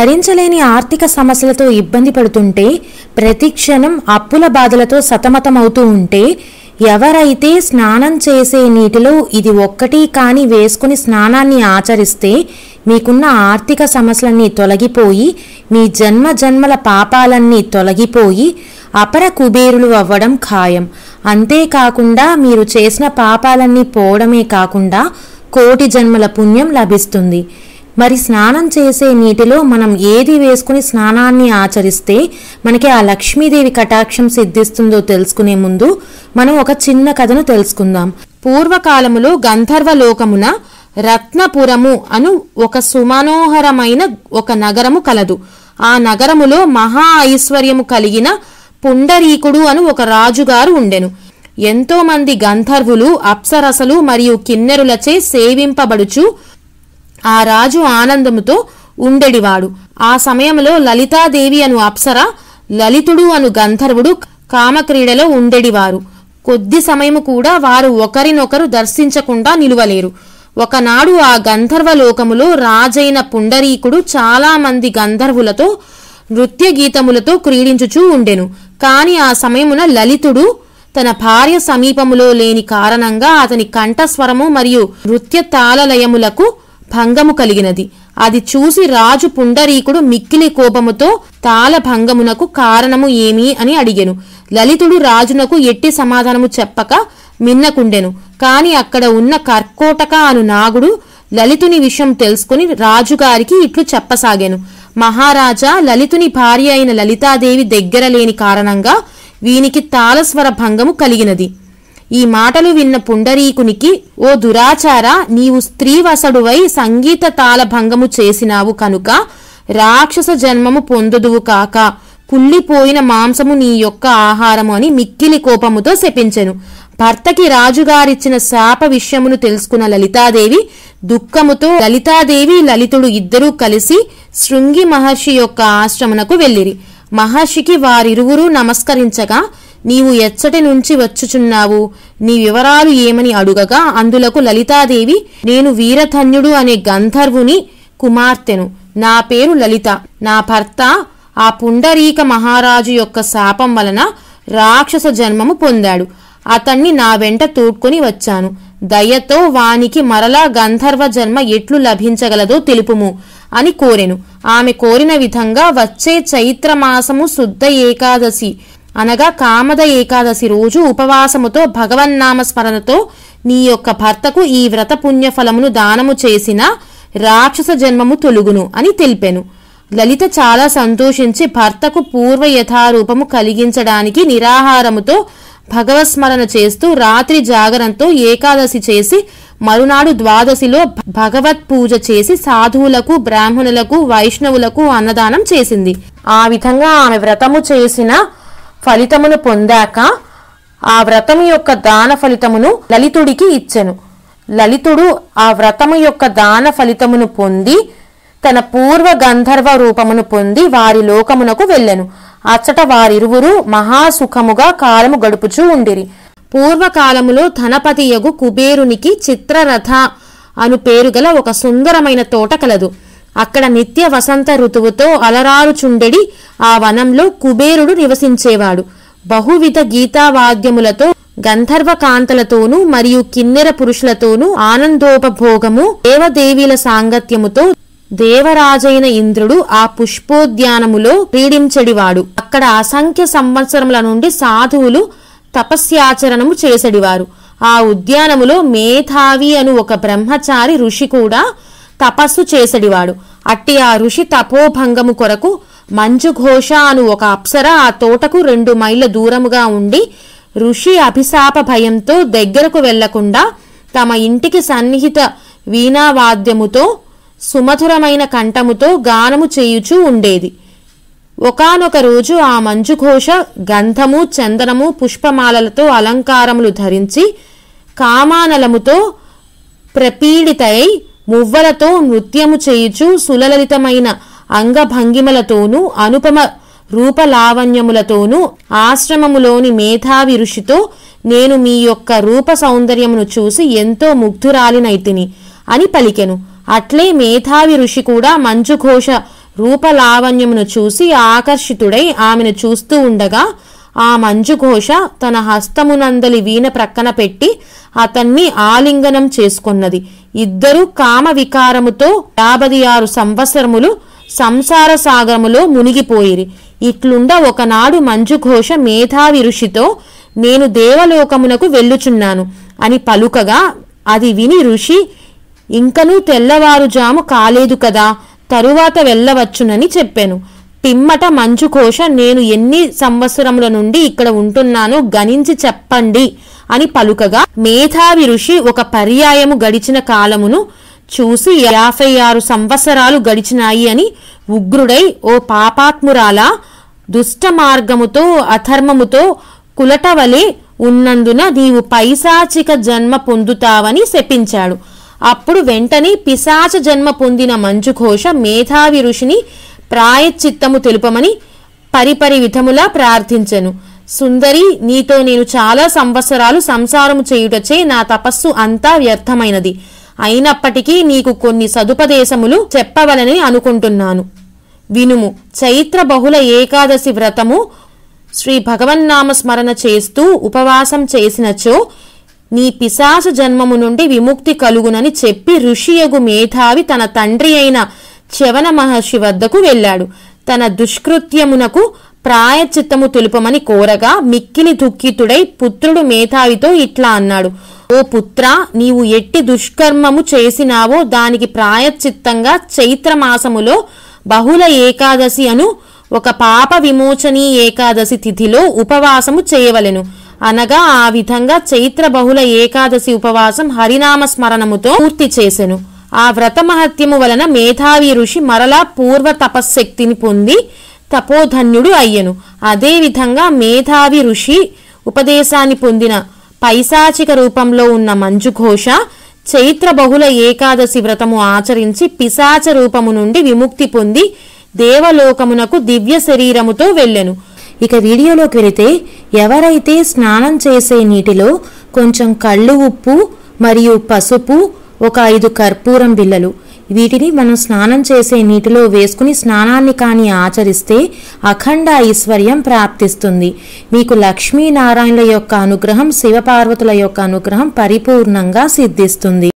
భరించలేని ఆర్థిక సమస్యలతో ఇబ్బంది పడుతుంటే ప్రతిక్షణం అప్పుల బాధలతో సతమతమవుతూ ఉంటే ఎవరైతే స్నానం చేసే నీటిలో ఇది ఒక్కటి కానీ వేసుకుని స్నానాన్ని ఆచరిస్తే మీకున్న ఆర్థిక సమస్యలన్నీ తొలగిపోయి మీ జన్మ జన్మల పాపాలన్నీ తొలగిపోయి అపర కుబేరులు అవ్వడం ఖాయం అంతేకాకుండా మీరు చేసిన పాపాలన్నీ పోవడమే కాకుండా కోటి జన్మల పుణ్యం లభిస్తుంది మరి స్నానం చేసే నీటిలో మనం ఏది వేసుకుని స్నానాన్ని ఆచరిస్తే మనకి ఆ లక్ష్మీదేవి కటాక్షం సిద్ధిస్తుందో తెలుసుకునే ముందు మనం ఒక చిన్న కథను తెలుసుకుందాం పూర్వకాలములో గంధర్వ లోకమున రత్నపురము అను ఒక సుమనోహరమైన ఒక నగరము కలదు ఆ నగరములో మహా ఐశ్వర్యము కలిగిన పుండరీకుడు అను ఒక రాజుగారు ఉండెను ఎంతోమంది గంధర్వులు అప్సరసలు మరియు కిన్నెరులచే సేవింపబడుచు ఆ రాజు ఆనందముతో ఉండెడివాడు ఆ సమయంలో లలితాదేవి అను అప్సర లలితుడు అను గంధర్వుడు కామక్రీడలో ఉండెడివారు కొద్ది సమయము కూడా వారు ఒకరినొకరు దర్శించకుండా నిలువలేరు ఒకనాడు ఆ గంధర్వలోకములో రాజైన పుండరీకుడు చాలామంది గంధర్వులతో నృత్య గీతములతో క్రీడించుచూ ఉండెను కాని ఆ సమయమున లలితుడు తన భార్య సమీపములో లేని కారణంగా అతని కంఠస్వరము మరియు నృత్య తాళలయములకు భంగము కలిగినది అది చూసి రాజు పుండరీకుడు మిక్కిలి కోపముతో తాళ భంగమునకు కారణము ఏమి అని అడిగెను లలితుడు రాజునకు ఎట్టి సమాధానము చెప్పక మిన్నకుండెను కాని అక్కడ ఉన్న కర్కోటక అను నాగుడు లలితుని విషయం తెలుసుకుని రాజుగారికి ఇట్లు చెప్పసాగాను మహారాజా లలితుని భార్య అయిన లలితాదేవి దగ్గర లేని కారణంగా వీనికి తాళస్వర భంగము కలిగినది ఈ మాటలు విన్న పుండరీకునికి ఓ దురాచార నీవు స్త్రీవసడువై సంగీత తాళభంగము చేసినావు కనుక రాక్షస జన్మము పొందుదువు కాక కుళ్ళిపోయిన మాంసము నీ యొక్క ఆహారము అని మిక్కిలి కోపముతో శపించెను భర్తకి రాజుగారిచ్చిన శాప విషయమును తెలుసుకున్న లలితాదేవి దుఃఖముతో లలితాదేవి లలితుడు ఇద్దరూ కలిసి శృంగి మహర్షి యొక్క ఆశ్రమునకు వెళ్ళిరి మహర్షికి వారిరువురు నమస్కరించగా నీవు ఎచ్చటి నుంచి వచ్చుచున్నావు నీ వివరాలు ఏమని అడుగగా అందులకు లలితాదేవి నేను వీరధన్యుడు అనే గంధర్వుని కుమార్తెను నా పేరు లలిత నా భర్త ఆ పుండరీక మహారాజు యొక్క శాపం వలన రాక్షస జన్మము పొందాడు అతన్ని నా వెంట తోడ్కొని వచ్చాను దయతో వానికి మరలా గంధర్వ జన్మ ఎట్లు లభించగలదో తెలుపుము అని కోరెను ఆమె కోరిన విధంగా వచ్చే చైత్రమాసము శుద్ధ ఏకాదశి అనగా కామద ఏకాదశి రోజు ఉపవాసముతో భగవన్నామ స్మరణతో నీ యొక్క భర్తకు ఈ వ్రత పుణ్యఫలమును దానము చేసిన రాక్షస జన్మము తొలుగును అని తెలిపెను లలిత చాలా సంతోషించి భర్తకు పూర్వ యథారూపము కలిగించడానికి నిరాహారముతో భగవస్మరణ చేస్తూ రాత్రి జాగరంతో ఏకాదశి చేసి మరునాడు ద్వాదశిలో భగవత్ పూజ చేసి సాధువులకు బ్రాహ్మణులకు వైష్ణవులకు అన్నదానం చేసింది ఆ విధంగా ఆమె వ్రతము చేసిన ఫలితమును పొందాక ఆ వ్రతము యొక్క దాన ఫలితమును లలితుడికి ఇచ్చెను లలితుడు ఆ వ్రతము యొక్క దాన ఫలితమును పొంది తన పూర్వ గంధర్వ రూపమును పొంది వారి లోకమునకు వెళ్ళెను అచ్చట వారిరువురు మహాసుఖముగా కాలము గడుపుచూ ఉండిరి పూర్వకాలములో ధనపతియగు కుబేరునికి చిత్రరథ అను పేరుగల ఒక సుందరమైన తోట కలదు అక్కడ నిత్య వసంత ఋతువుతో అలరారుచుండెడి ఆ వనంలో కుబేరుడు నివసించేవాడు బహువిధ గీతావాద్యములతో గంధర్వ కాంతలతోనూ మరియు కిన్నెర పురుషులతోనూ ఆనందోపభోగము దేవదేవీల సాంగత్యముతో దేవరాజైన ఇంద్రుడు ఆ పుష్పోద్యానములో క్రీడించడివాడు అక్కడ అసంఖ్య సంవత్సరముల నుండి సాధువులు తపస్యాచరణము చేసడివారు ఆ ఉద్యానములో మేధావి అను ఒక బ్రహ్మచారి ఋషి కూడా తపస్సు చేసడివాడు అట్టి ఆ ఋషి తపోభంగము కొరకు మంజుఘోష అను ఒక అప్సర ఆ తోటకు రెండు మైళ్ళ దూరముగా ఉండి ఋషి అభిశాప భయంతో దగ్గరకు వెళ్లకుండా తమ ఇంటికి సన్నిహిత వీణావాద్యముతో సుమధురమైన కంఠముతో గానము చేయుచూ ఉండేది ఒకనొక రోజు ఆ మంజుఘోష గంధము చందనము పుష్పమాలలతో అలంకారములు ధరించి కామానలముతో ప్రపీడితై మువ్వలతో నృత్యము చేయుచు సులలితమైన అంగభంగిమలతోనూ అనుపమ రూపలావణ్యములతోనూ ఆశ్రమములోని మేధావి ఋషితో నేను మీ యొక్క రూప సౌందర్యమును చూసి ఎంతో ముగ్ధురాలినైతిని అని పలికెను అట్లే మేధావి ఋషి కూడా మంచుఘోష రూపలావణ్యమును చూసి ఆకర్షితుడై ఆమెను చూస్తూ ఉండగా ఆ మంజుఘోష తన హస్తమునందలి వీణ ప్రక్కన పెట్టి అతన్ని ఆలింగనం చేసుకొన్నది ఇద్దరు కామ వికారముతో యాభై ఆరు సంవత్సరములు సంసార సాగరములో మునిగిపోయిరి ఇట్లుండ ఒకనాడు మంజుఘోష మేధావి ఋషితో నేను దేవలోకమునకు వెళ్ళుచున్నాను అని పలుకగా అది విని ఋషి ఇంకనూ తెల్లవారుజాము కాలేదు కదా తరువాత వెళ్ళవచ్చునని చెప్పాను పిమ్మట మంజుఘోష నేను ఎన్ని సంవత్సరముల నుండి ఇక్కడ ఉంటున్నానో గణించి చెప్పండి అని పలుకగా మేధావి ఋషి ఒక పర్యాయము గడిచిన కాలమును చూసి యాభై ఆరు సంవత్సరాలు గడిచినాయి అని ఉగ్రుడై ఓ పాపాత్మురాల దుష్ట మార్గముతో అధర్మముతో కులటవలే ఉన్నందున నీవు పైశాచిక జన్మ పొందుతావని శపించాడు అప్పుడు వెంటనే పిశాచ జన్మ పొందిన మంజుఘోష మేధావి ఋషిని ప్రాయశ్చిత్తము తెలుపమని పరిపరి విధములా ప్రార్థించెను సుందరి నీతో నేను చాలా సంవత్సరాలు సంసారము చేయుటచే నా తపస్సు అంతా వ్యర్థమైనది అయినప్పటికీ నీకు కొన్ని సదుపదేశములు చెప్పవలని అనుకుంటున్నాను వినుము చైత్ర బహుళ ఏకాదశి వ్రతము శ్రీ భగవన్నామ స్మరణ చేస్తూ ఉపవాసం చేసినచో నీ పిశాస జన్మము నుండి విముక్తి కలుగునని చెప్పి ఋషియగు మేధావి తన తండ్రి అయిన చవన మహర్షి వద్దకు వెళ్ళాడు తన దుష్కృత్యమునకు ప్రాయచిత్తము తెలుపమని కోరగా మిక్కిలి దుఃఖితుడై పుత్రుడు మేధావితో ఇట్లా అన్నాడు ఓ పుత్ర నీవు ఎట్టి దుష్కర్మము చేసినావో దానికి ప్రాయచిత్తంగా చైత్రమాసములో బహుళ ఏకాదశి అను ఒక పాప విమోచనీ ఏకాదశి తిథిలో ఉపవాసము చేయవలెను అనగా ఆ విధంగా చైత్ర బహుళ ఏకాదశి ఉపవాసం హరినామ స్మరణముతో పూర్తి చేసెను ఆ వ్రత మహత్యము వలన మేధావి ఋషి మరలా పూర్వ తపశ్శక్తిని పొంది తపోధన్యుడు అయ్యను అదేవిధంగా మేధావి ఋషి ఉపదేశాన్ని పొందిన పైశాచిక రూపంలో ఉన్న మంజుఘోష చైత్ర బహుళ ఏకాదశి వ్రతము ఆచరించి పిశాచ రూపము నుండి విముక్తి పొంది దేవలోకమునకు దివ్య శరీరముతో వెళ్ళెను ఇక వీడియోలోకి వెళితే ఎవరైతే స్నానం చేసే నీటిలో కొంచెం కళ్ళు ఉప్పు మరియు పసుపు ఒక ఐదు కర్పూరం బిళ్ళలు వీటిని మనం స్నానం చేసే నీటిలో వేసుకుని స్నానాన్ని కానీ ఆచరిస్తే అఖండ ఐశ్వర్యం ప్రాప్తిస్తుంది మీకు లక్ష్మీనారాయణుల యొక్క అనుగ్రహం శివపార్వతుల యొక్క అనుగ్రహం పరిపూర్ణంగా సిద్ధిస్తుంది